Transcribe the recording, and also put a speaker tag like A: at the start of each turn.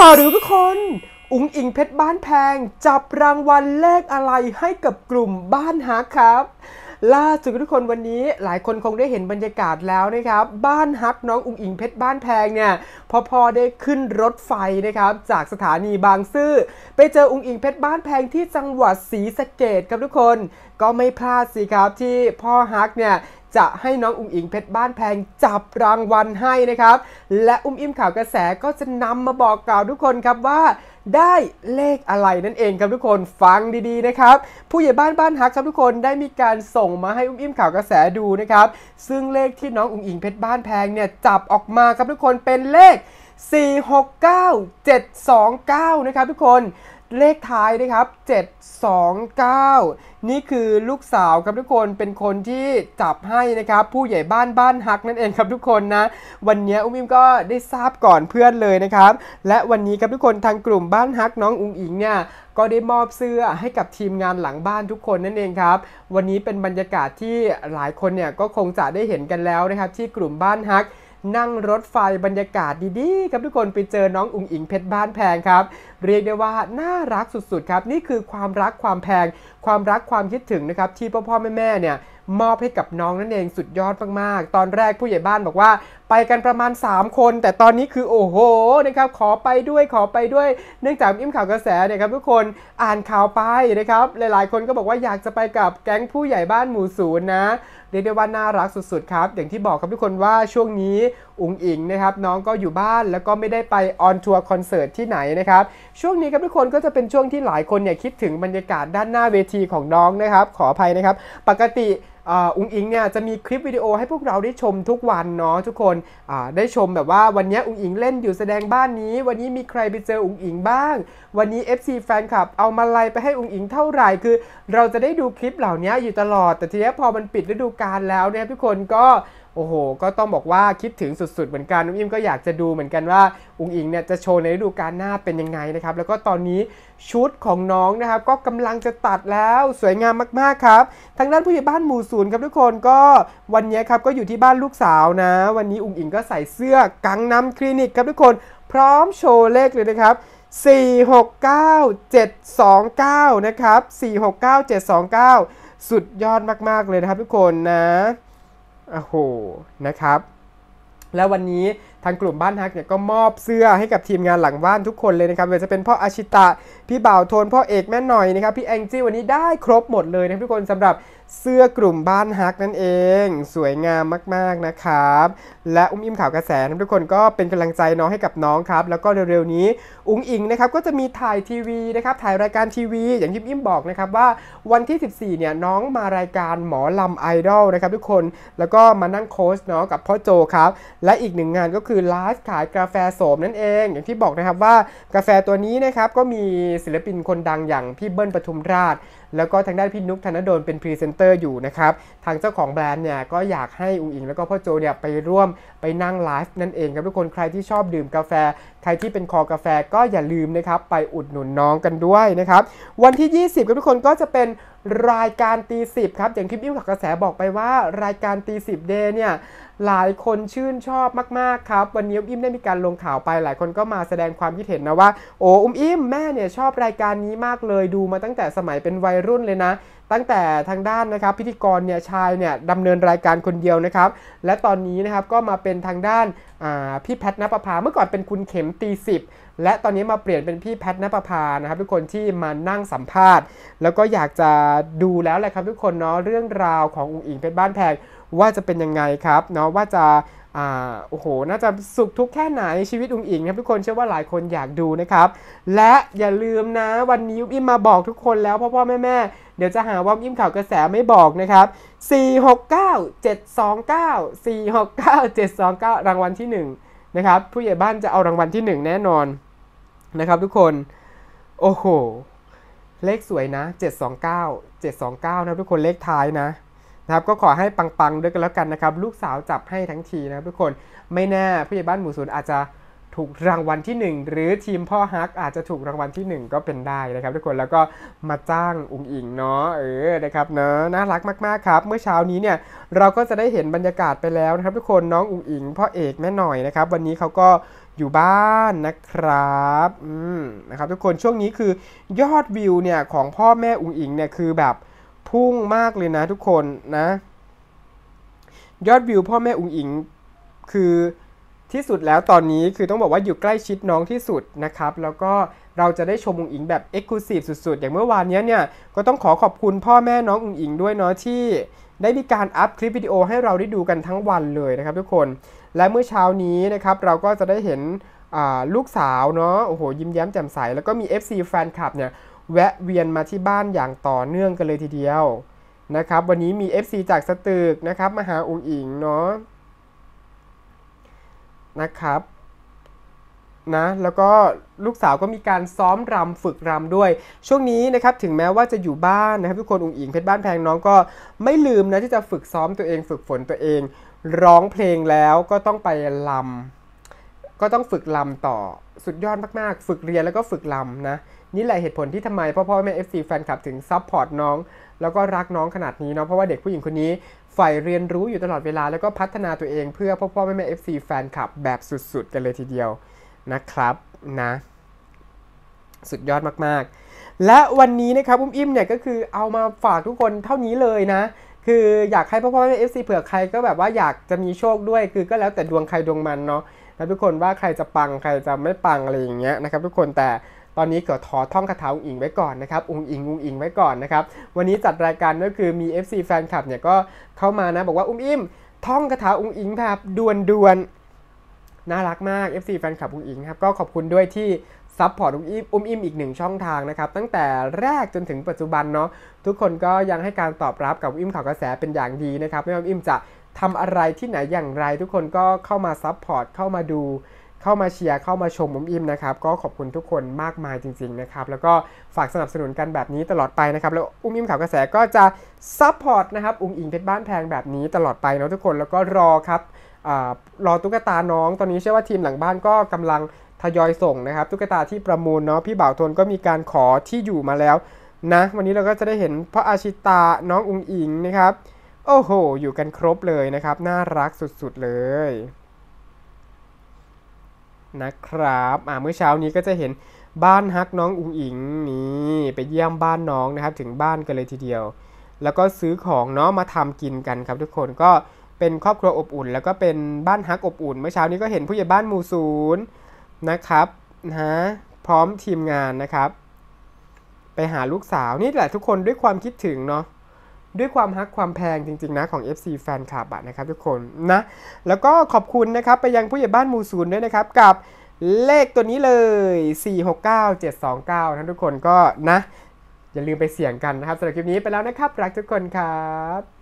A: ข่าวหรือทุกคน อุ๋งอิงเพชรบ้านแพงจับรางวัลเลขอะไรให้กับกลุ่มบ้านฮักครับ ล่าสุดทุกคนวันนี้หลายคนคงได้เห็นบรรยากาศแล้วนะครับ บ้านฮักน้องอุ๋งอิงเพชรบ้านแพงเนี่ย พอพอได้ขึ้นรถไฟนะครับจากสถานีบางซื่อไปเจออุ๋งอิงเพชรบ้านแพงที่จังหวัดศรีสะเกดครับทุกคน ก็ไม่พลาดสิครับ ที่พ่อฮักเนี่ยจะให้น้องอุ้มอิงเพชรบ้านแพง จับรางวัลให้นะครับ และอุ้มอิมข่าวกระแสก็จะนำมาบอกกล่าวทุกคนครับว่า ได้เลขอะไรนั่นเองครับทุกคนฟังดีๆนะครับผู้ใหญ่บ้านบ้านฮักครับทุกคนได้มีการส่งมาให้อุ้มอิ่มข่าวกระแสดูนะครับซึ่งเลขที่น้องอุ้มอิงเพชรบ้านแพงเนี่ยจับออกมาครับทุกคนเป็นเลข469729 นะครับทุกคนเลขท้ายนะครับ 729 นี่คือลูกสาวครับทุกคน เป็นคนที่จับให้นะครับผู้ใหญ่บ้านบ้านฮักนั่นเองครับทุกคนนะวันนี้อุ้มอิมก็ได้ทราบก่อนเพื่อนเลยนะครับและวันนี้ครับทุกคนทางกลุ่มบ้านฮัก น้องอุ้งอิงเนี่ยก็ได้มอบเสื้อให้กับทีมงานหลังบ้านทุกคนนั่นเองครับวันนี้เป็นบรรยากาศที่หลายคนเนี่ยก็คงจะได้เห็นกันแล้วนะครับที่กลุ่มบ้านฮักนั่งรถไฟบรรยากาศดีๆครับทุกคน ไปเจอน้องอุ๋งอิงเพชรบ้านแพงครับ เรียกได้ว่าน่ารักสุดๆครับ นี่คือความรักความแพง ความรักความคิดถึงนะครับ ที่พ่อพ่อแม่แม่เนี่ย มอบให้กับน้องนั่นเองสุดยอดมากๆ ตอนแรกผู้ใหญ่บ้านบอกว่าไปกันประมาณ 3 คน แต่ตอนนี้คือโอ้โหนะครับขอไปด้วยขอไปด้วยเนื่องจาก อิ่มข่าวกระแสเนี่ยครับทุกคนอ่านข่าวไปนะครับหลายๆ คนก็บอกว่าอยากจะไปกับแก๊งผู้ใหญ่บ้านหมู่ศูนย์นะเรียกได้ว่าน่ารักสุดๆ ครับ อย่างที่บอกครับทุกคนว่าช่วงนี้ อุ๋งอิงนะครับน้องก็อยู่บ้านแล้วก็ไม่ได้ไปออนทัวร์คอนเสิร์ตที่ไหนนะครับช่วงนี้ครับทุกคนก็จะเป็นช่วงที่หลายคนเนี่ยคิดถึงบรรยากาศด้านหน้าเวทีของน้องนะครับขออภัยนะครับปกติอุ้งอิงเนี่ยจะมีคลิปวิดีโอให้พวกเราได้ชมทุกวันเนาะทุกคนได้ชมแบบว่าวันนี้อุ้งอิงเล่นอยู่แสดงบ้านนี้ วันนี้มีใครไปเจออุ้งอิงบ้าง วันนี้ FC แฟนคลับเอามาไลไปให้อุ้งอิงเท่าไหร่คือ เราจะได้ดูคลิปเหล่านี้อยู่ตลอดแต่ทีนี้พอมันปิดฤดูกาลแล้วเนี่ยทุกคนก็โอ้โห ก็ต้องบอกว่าคิดถึงสุดๆ เหมือนกันนุ้มอิ่มก็อยากจะดูเหมือนกันว่าอุงอิงเนี่ยจะโชว์ในฤดูกาลหน้าเป็นยังไงนะครับ แล้วก็ตอนนี้ชุดของน้องนะครับก็กำลังจะตัดแล้วสวยงามมากๆครับ ทางด้านผู้ใหญ่บ้านหมู่ศูนย์ครับทุกคนก็วันนี้ครับก็อยู่ที่บ้านลูกสาวนะวันนี้อุงอิงก็ใส่เสื้อกังน้ำคลินิกครับทุกคน พร้อมโชว์เลขเลยนะครับ 469729นะครับ469729 สุดยอดมากๆเลยนะครับทุกคนนะโอ้โห นะครับ แล้ววันนี้ทางกลุ่มบ้านฮักเนี่ยก็มอบเสื้อให้กับทีมงานหลังบ้านทุกคนเลยนะครับเดี๋ยวจะเป็นพ่ออาชิตะ พี่บ่าวโทนพ่อเอกแม่หน่อยนะครับ พี่แองจี้วันนี้ได้ครบหมดเลยนะทุกคนสำหรับเสื้อกลุ่มบ้านฮักนั่นเอง สวยงามมากๆนะครับ และ อุ้มอิมข่าวกระแสทุกคนก็เป็นกำลังใจน้องให้กับน้องครับ แล้วก็เร็วๆนี้อุ้งอิงนะครับก็จะมีถ่ายทีวีนะครับถ่ายรายการทีวี อย่างที่อิมบอกนะครับว่าวันที่ 14เนี่ยน้องมารายการหมอลำไอดอลนะครับทุกคนแล้วก็มานั่งโค้ชเนาะกับพ่อโจครับและอีกหนึ่งงานก็คือไลฟ์ขายกาแฟโสมนั่นเอง อย่างที่บอกนะครับว่ากาแฟตัวนี้นะครับก็มีศิลปินคนดังอย่างพี่เบิ้ลปทุมราช แล้วก็ทางด้านพี่นุกธนดลเป็นพรีเซนเตอร์อยู่นะครับทางเจ้าของแบรนด์เนี่ยก็อยากให้อูอิงแล้วก็พ่อโจเนี่ยไปร่วมไปนั่งไลฟ์นั่นเองครับทุกคนใครที่ชอบดื่มกาแฟ ใครที่เป็นคอกาแฟก็อย่าลืมนะครับไปอุดหนุนน้องกันด้วยนะครับวันที่ 20ครับทุกคนก็จะเป็นรายการตีสิบครับอย่างคลิปอิ่มขับกระแสบอกไปว่า รายการตีสิบเดย์เนี่ยหลายคนชื่นชอบมาก ๆ ครับ วันนี้อุ้มอิ่มได้มีการลงข่าวไป หลายคนก็มาแสดงความคิดเห็นนะว่า โอ้ อุ้มอิ่มแม่เนี่ยชอบรายการนี้มากเลย ดูมาตั้งแต่สมัยเป็นวัยรุ่นเลยนะ ตั้งแต่ทางด้านนะครับพิธีกรเนี่ยชายเนี่ยดำเนินรายการคนเดียวนะครับ และตอนนี้นะครับก็มาเป็นทางด้านพี่แพทนภา เมื่อก่อนเป็นคุณเข็มตีสิบและตอนนี้มาเปลี่ยนเป็นพี่แพทนภา นะครับทุกคนที่มานั่งสัมภาษณ์ แล้วก็อยากจะดูแล้วแหละครับ ทุกคนเนาะเรื่องราวของอุ้งอิงเป็นบ้านแพงว่าจะเป็นยังไงครับเนาะว่าจะโอ้โหน่าจะสุขทุกแค่ไหนชีวิตอุ้งอิงครับทุกคนเชื่อว่าหลายคนอยากดูนะครับ และอย่าลืมนะวันนี้อุ้มอิมมาบอกทุกคน แล้วพ่อพ่อแม่แม่เดี๋ยวจะหาว่าอิ่มข่าวกระแสไม่บอกนะครับ 469 729 469 729 รางวัลที่1นะครับผู้ใหญ่บ้านจะเอารางวัลที่ 1 แน่นอนนะครับทุกคนโอ้โห เลขสวยนะ 729 729 นะทุกคนเลขท้ายนะนะครับก็ขอให้ปังๆด้วยกันแล้วกันนะครับลูกสาวจับให้ทั้งทีนะทุกคนไม่แน่ผู้ใหญ่บ้านหมู่ศูนย์อาจจะถูกรางวัลที่ 1 หรือทีมพ่อฮักอาจจะถูกรางวัลที่ 1 ก็เป็นได้นะครับ ทุกคนแล้วก็มาจ้างอุ๋งอิงเนาะเออนะครับเนาะน่ารักมากๆครับเมื่อเช้านี้เนี่ยเราก็จะได้เห็นบรรยากาศไปแล้วนะครับทุกคนน้องอุ๋งอิงพ่อเอกแม่หน่อยนะครับวันนี้เขาก็อยู่บ้านนะครับอืมนะครับทุกคนช่วงนี้คือยอดวิว เนี่ยของพ่อแม่อุ๋งอิงเนี่ยคือแบบพุ่งมากเลยนะทุกคนนะยอดวิวพ่อแม่อุ๋งอิงคือที่สุดแล้วตอนนี้คือต้องบอกว่าอยู่ใกล้ชิดน้องที่สุดนะครับแล้วก็เราจะได้ชมอุ๋งอิงแบบเอ็กซ์คลูซีฟสุด ๆ อย่างเมื่อวานนี้เนี่ยก็ต้องขอขอบคุณพ่อแม่น้องอุ๋งอิงด้วยเนาะที่ได้มีการอัพคลิปวิดีโอให้เราได้ดูกันทั้งวันเลยนะครับทุกคนและเมื่อเช้านี้นะครับเราก็จะได้เห็นลูกสาวเนาะโอ้โหยิ้มแย้มแจ่มใสแล้วก็มี FC แฟนคลับเนี่ยแวะ เวียนมาที่บ้านอย่างต่อเนื่องกันเลยทีเดียวนะครับวันนี้มี FC จากสตึกนะครับมาหาอุ๋งอิงเนาะนะครับนะแล้วก็ลูกสาวก็มีการซ้อมรำฝึกรำด้วย ช่วงนี้นะครับถึงแม้ว่าจะอยู่บ้านนะครับทุกคนอุ๋งอิงเพชรบ้านแพงน้อง ก็ไม่ลืมนะที่จะฝึกซ้อมตัวเองฝึกฝนตัวเอง ร้องเพลงแล้วก็ต้องไปลำ ก็ต้องฝึกลำต่อ สุดยอดมากๆ ฝึกเรียนแล้วก็ฝึกลำนะนี่แหละเหตุผลที่ทำไมพ่อพ่อแม่ FC แฟนคลับถึงซับพอร์ตน้อง แล้วก็รักน้องขนาดนี้เนาะเพราะว่าเด็กผู้หญิงคนนี้ฝ่ายเรียนรู้อยู่ตลอดเวลาแล้วก็พัฒนาตัวเองเพื่อพ่อพ่อแม่แม่ FC แฟนคลับแบบสุดๆ กันเลยทีเดียวนะครับ นะ สุดยอดมากๆ และวันนี้นะครับอุ้มอิ่มเนี่ย ก็คือเอามาฝากทุกคนเท่านี้เลยนะ คืออยากให้พ่อพ่อแม่เอฟซีเผื่อใครก็แบบว่าอยากจะมีโชคด้วยคือก็แล้วแต่ดวงใครดวงมันเนาะนะทุกคนว่าใครจะปังใครจะไม่ปังอะไรอย่างเงี้ยนะครับทุกคนแต่ตอนนี้ก็ทอท่องคาถาอุงอิงไว้ก่อนนะครับอุงอิงอุงอิงไว้ก่อนนะครับวันนี้จัดรายการก็คือมี FC แฟนคลับเนี่ยก็เข้ามานะบอกว่าอุ้มอิมท่องคาถาอุงอิงครับด่วนด่วนน่ารักมาก FC แฟนคลับอุอิงครับก็ขอบคุณด้วยที่ซับพอร์ตอุ้มอิมอุ้มอิมอีกหนึ่งช่องทางนะครับตั้งแต่แรกจนถึงปัจจุบันเนาะทุกคนก็ยังให้การตอบรับกับอุ้มอิมข่าวกระแสเป็นอย่างดีนะครับไม่ว่าอุ้มจะทำอะไรที่ไหนอย่างไรทุกคนก็เข้ามาซับพอร์ตเข้ามาดูเข้ามาเชียร์เข้ามาชมมุมอิมนะครับ ก็ขอบคุณทุกคนมากมายจริงๆนะครับ แล้วก็ฝากสนับสนุนกันแบบนี้ตลอดไปนะครับ แล้วอุ้มอิมข่าวกระแสก็จะซัพพอร์ตนะครับอุ้มอิงเพชรบ้านแพงแบบนี้ตลอดไปเนาะทุกคนแล้วก็รอครับรอตุ๊กตาน้องตอนนี้เชื่อว่าทีมหลังบ้านก็กำลังทยอยส่งนะครับ ตุ๊กตาที่ประมูลเนาะพี่บ่าวทนก็มีการขอที่อยู่มาแล้วนะวันนี้เราก็จะได้เห็นพระอาชิตา น้องอุงอิงนะครับโอ้โหอยู่กันครบเลยนะครับน่ารักสุดๆเลยนะครับอ่าเมื่อเช้านี้ก็จะเห็นบ้านฮักน้องอุ๋งอิงนี่ไปเยี่ยมบ้านน้องนะครับถึงบ้านกันเลยทีเดียว แล้วก็ซื้อของเนาะมาทำกินกันครับทุกคนก็เป็นครอบครัวอบอุ่น แล้วก็เป็นบ้านฮักอบอุ่นเมื่อเช้านี้ก็เห็นผู้ใหญ่บ้านหมู่ศูนย์นะครับนะพร้อมทีมงานนะครับ ไปหาลูกสาวนี่แหละทุกคนด้วยความคิดถึงเนาะด้วยความฮักความแพงจริงๆ นะของ FC แฟนคลับนะครับทุกคนนะแล้วก็ขอบคุณนะครับไปยังผู้ใหญ่บ้านมูซูนด้วยนะครับ กับเลขตัวนี้เลย 469729 ทั้งทุกคนก็นะ อย่าลืมไปเสี่ยงกันนะครับสำหรับคลิปนี้ไปแล้วนะครับ รักทุกคนครับ